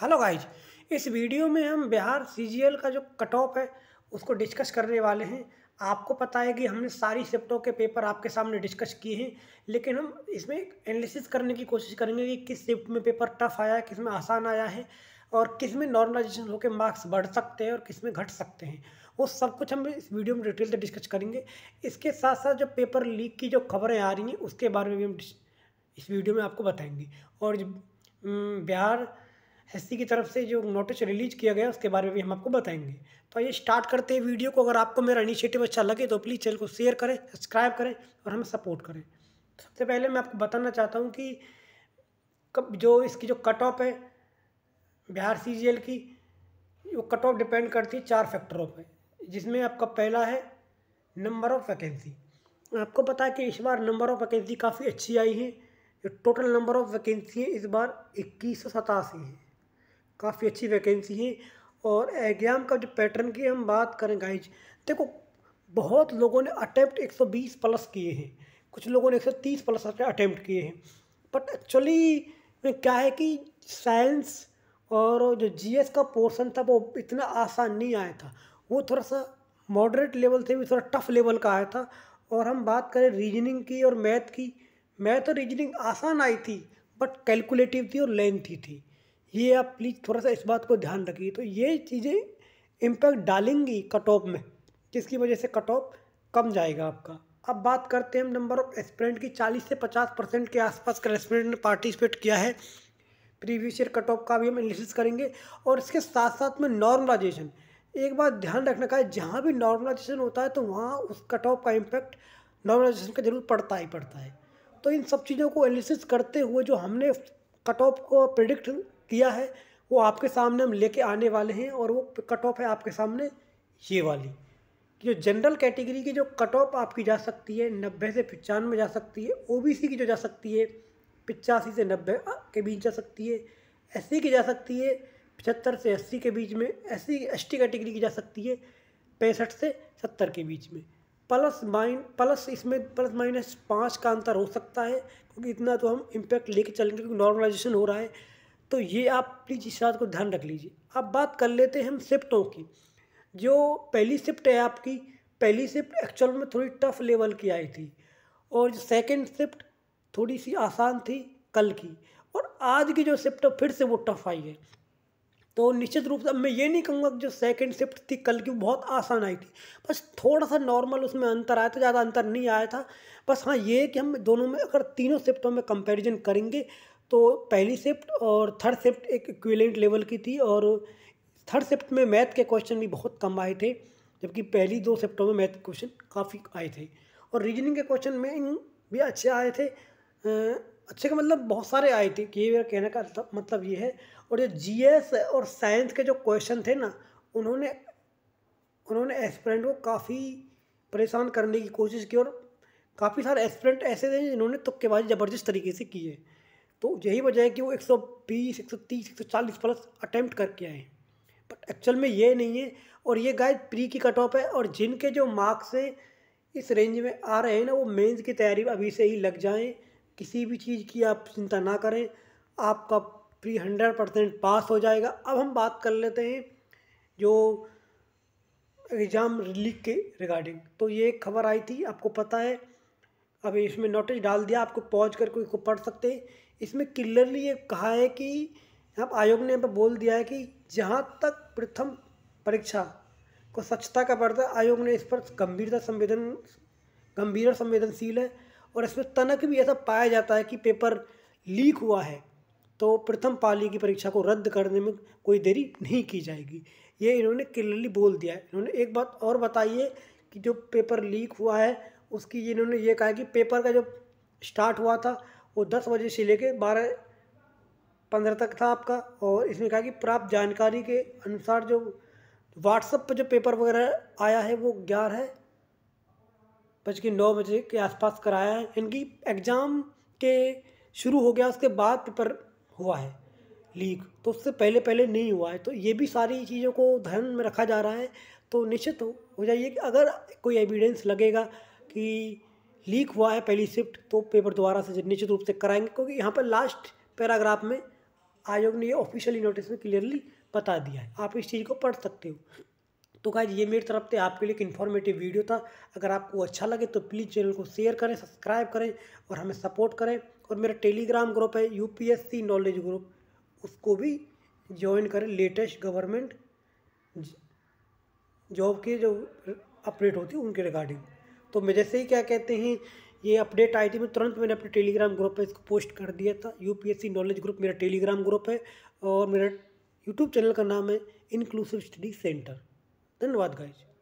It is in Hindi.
हेलो गाइज इस वीडियो में हम बिहार सीजीएल का जो कट ऑफ है उसको डिस्कस करने वाले हैं आपको पता है कि हमने सारी शिफ्टों के पेपर आपके सामने डिस्कस किए हैं लेकिन हम इसमें एनालिसिस करने की कोशिश करेंगे कि किस शिफ्ट में पेपर टफ आया है किस में आसान आया है और किस में नॉर्मलाइजेशन होकर मार्क्स बढ़ सकते हैं और किस में घट सकते हैं वो सब कुछ हम इस वीडियो में डिटेल से डिस्कस करेंगे इसके साथ साथ जो पेपर लीक की जो खबरें आ रही हैं उसके बारे में भी हम इस वीडियो में आपको बताएंगे और हम्म, बिहार एस की तरफ से जो नोटिस रिलीज किया गया उसके बारे में भी हम आपको बताएंगे तो ये स्टार्ट करते हैं वीडियो को अगर आपको मेरा इनिशिएटिव अच्छा लगे तो प्लीज़ चैनल को शेयर करें सब्सक्राइब करें और हमें सपोर्ट करें सबसे पहले मैं आपको बताना चाहता हूँ कि कब जो इसकी जो कट ऑफ है बिहार सी की वो कट ऑफ डिपेंड करती है चार फैक्टरों पर जिसमें आपका पहला है नंबर ऑफ़ वैकेंसी आपको पता है कि इस बार नंबर ऑफ़ वैकेंसी काफ़ी अच्छी आई है जो टोटल नंबर ऑफ़ वैकेंसी इस बार इक्कीस सौ सतासी है काफ़ी अच्छी वैकेंसी है और एग्ज़ाम का जो पैटर्न की हम बात करें गाइज देखो बहुत लोगों ने अटैम्प्ट 120 प्लस किए हैं कुछ लोगों ने 130 प्लस अटैम्प्ट किए हैं बट एक्चुअली क्या है कि साइंस और जो जीएस का पोर्शन था वो इतना आसान नहीं आया था वो थोड़ा सा मॉडरेट लेवल से भी थोड़ा टफ लेवल का आया था और हम बात करें रीजनिंग की और मैथ की मैथ और रीजनिंग आसान आई थी बट कैलकुलेटिव थी और लेंथी थी ये आप प्लीज़ थोड़ा सा इस बात को ध्यान रखिए तो ये चीज़ें इम्पैक्ट डालेंगी कट ऑफ में जिसकी वजह से कट ऑफ कम जाएगा आपका अब बात करते हैं हम नंबर ऑफ एस्पिरेंट की 40 से 50 परसेंट के आसपास का एस्पिरेंट ने पार्टिसिपेट किया है प्रीवियस ईयर कट ऑफ का भी हम एनालिसिस करेंगे और इसके साथ साथ में नॉर्मलाइजेशन एक बात ध्यान रखने का है जहाँ भी नॉर्मलाइजेशन होता है तो वहाँ उस कट ऑफ का इम्पैक्ट नॉर्मलाइजेशन का जरूर पड़ता ही पड़ता है तो इन सब चीज़ों को एनालिसिस करते हुए जो हमने कट ऑफ को प्रिडिक्ट किया है वो आपके सामने हम लेके आने वाले हैं और वो कट ऑफ है आपके सामने ये वाली जो जनरल कैटेगरी की जो कट ऑफ आपकी जा सकती है नब्बे से पचानवे जा सकती है ओ की जो जा सकती है पचासी से नब्बे के बीच जा सकती है एस की जा सकती है पचहत्तर से अस्सी के बीच में एस सी कैटेगरी की जा सकती है पैंसठ से सत्तर के बीच में प्लस माइन प्लस इसमें प्लस माइनस पाँच का अंतर हो सकता है क्योंकि इतना तो हम इम्पैक्ट लेके चलेंगे क्योंकि नॉर्मलाइजेशन हो रहा है तो ये आप प्लीज़ इस बात को ध्यान रख लीजिए अब बात कर लेते हैं हम शिफ्टों की जो पहली शिफ्ट है आपकी पहली शिफ्ट एक्चुअल में थोड़ी टफ लेवल की आई थी और जो सेकेंड शिफ्ट थोड़ी सी आसान थी कल की और आज की जो शिफ्ट फिर से वो टफ आई है तो निश्चित रूप से अब मैं ये नहीं कहूँगा कि जो सेकेंड शिफ्ट थी कल की बहुत आसान आई थी बस थोड़ा सा नॉर्मल उसमें अंतर आया था ज़्यादा अंतर नहीं आया था बस हाँ ये कि हम दोनों में अगर तीनों शिफ्टों में कंपैरिजन करेंगे तो पहली शिफ्ट और थर्ड शिफ्ट एक इक्विलेंट लेवल की थी और थर्ड शिफ्ट में मैथ के क्वेश्चन भी बहुत कम आए थे जबकि पहली दो शिफ्टों में मैथ क्वेश्चन काफ़ी आए थे और रीजनिंग के क्वेश्चन में भी अच्छे आए थे अच्छे का मतलब बहुत सारे आए थे कि मेरा कहने का मतलब, मतलब ये है और जो जी और साइंस के जो क्वेश्चन थे ना उन्होंने उन्होंने एस्परेंट को काफ़ी परेशान करने की कोशिश की और काफ़ी सारे एस्पिरेंट ऐसे थे जिन्होंने तुक्केबाजी ज़बरदस्त तरीके से की है तो यही वजह है कि वो 120, 130, 140 प्लस अटैम्प्ट करके आए बट एक्चुअल में ये नहीं है और ये गाय प्री की कट ऑफ है और जिनके जो मार्क्स हैं इस रेंज में आ रहे हैं ना वो मेंस की तैयारी अभी से ही लग जाएं किसी भी चीज़ की आप चिंता ना करें आपका प्री हंड्रेड परसेंट पास हो जाएगा अब हम बात कर लेते हैं जो एग्ज़ाम लीक के रिगार्डिंग तो ये खबर आई थी आपको पता है अब इसमें नोटिस डाल दिया आपको कर कोई को पढ़ सकते हैं इसमें क्लियरली ये कहा है कि अब आयोग ने यहाँ बोल दिया है कि जहाँ तक प्रथम परीक्षा को स्वच्छता का पड़ता आयोग ने इस पर गंभीरता संवेदन गंभीर और संवेदनशील है और इसमें तनक भी ऐसा पाया जाता है कि पेपर लीक हुआ है तो प्रथम पाली की परीक्षा को रद्द करने में कोई देरी नहीं की जाएगी ये इन्होंने क्लियरली बोल दिया है इन्होंने एक बात और बताइए कि जो पेपर लीक हुआ है उसकी इन्होंने ये कहा कि पेपर का जो स्टार्ट हुआ था वो दस बजे से लेके बारह पंद्रह तक था आपका और इसमें कहा कि प्राप्त जानकारी के अनुसार जो व्हाट्सएप पर जो पेपर वगैरह आया है वो ग्यारह बज के नौ बजे के आसपास कराया है इनकी एग्ज़ाम के शुरू हो गया उसके बाद पेपर हुआ है लीक तो उससे पहले पहले नहीं हुआ है तो ये भी सारी चीज़ों को ध्यान में रखा जा रहा है तो निश्चित हो जाइए कि अगर कोई एविडेंस लगेगा कि लीक हुआ है पहली शिफ्ट तो पेपर दोबारा से निश्चित रूप से कराएंगे क्योंकि यहाँ पर लास्ट पैराग्राफ में आयोग ने ये ऑफिशियली नोटिस में क्लियरली बता दिया है आप इस चीज़ को पढ़ सकते हो तो गाइज ये मेरी तरफ से आपके लिए एक इन्फॉर्मेटिव वीडियो था अगर आपको अच्छा लगे तो प्लीज़ चैनल को शेयर करें सब्सक्राइब करें और हमें सपोर्ट करें और मेरा टेलीग्राम ग्रुप है यू नॉलेज ग्रुप उसको भी ज्वाइन करें लेटेस्ट गवर्नमेंट जॉब के जो अपडेट होती है उनके रिगार्डिंग तो मैं जैसे ही क्या कहते हैं ये अपडेट आई थी मैं तुरंत मैंने अपने टेलीग्राम ग्रुप पे इसको पोस्ट कर दिया था यूपीएससी नॉलेज ग्रुप मेरा टेलीग्राम ग्रुप है और मेरा यूट्यूब चैनल का नाम है इंक्लूसिव स्टडी सेंटर धन्यवाद गाइज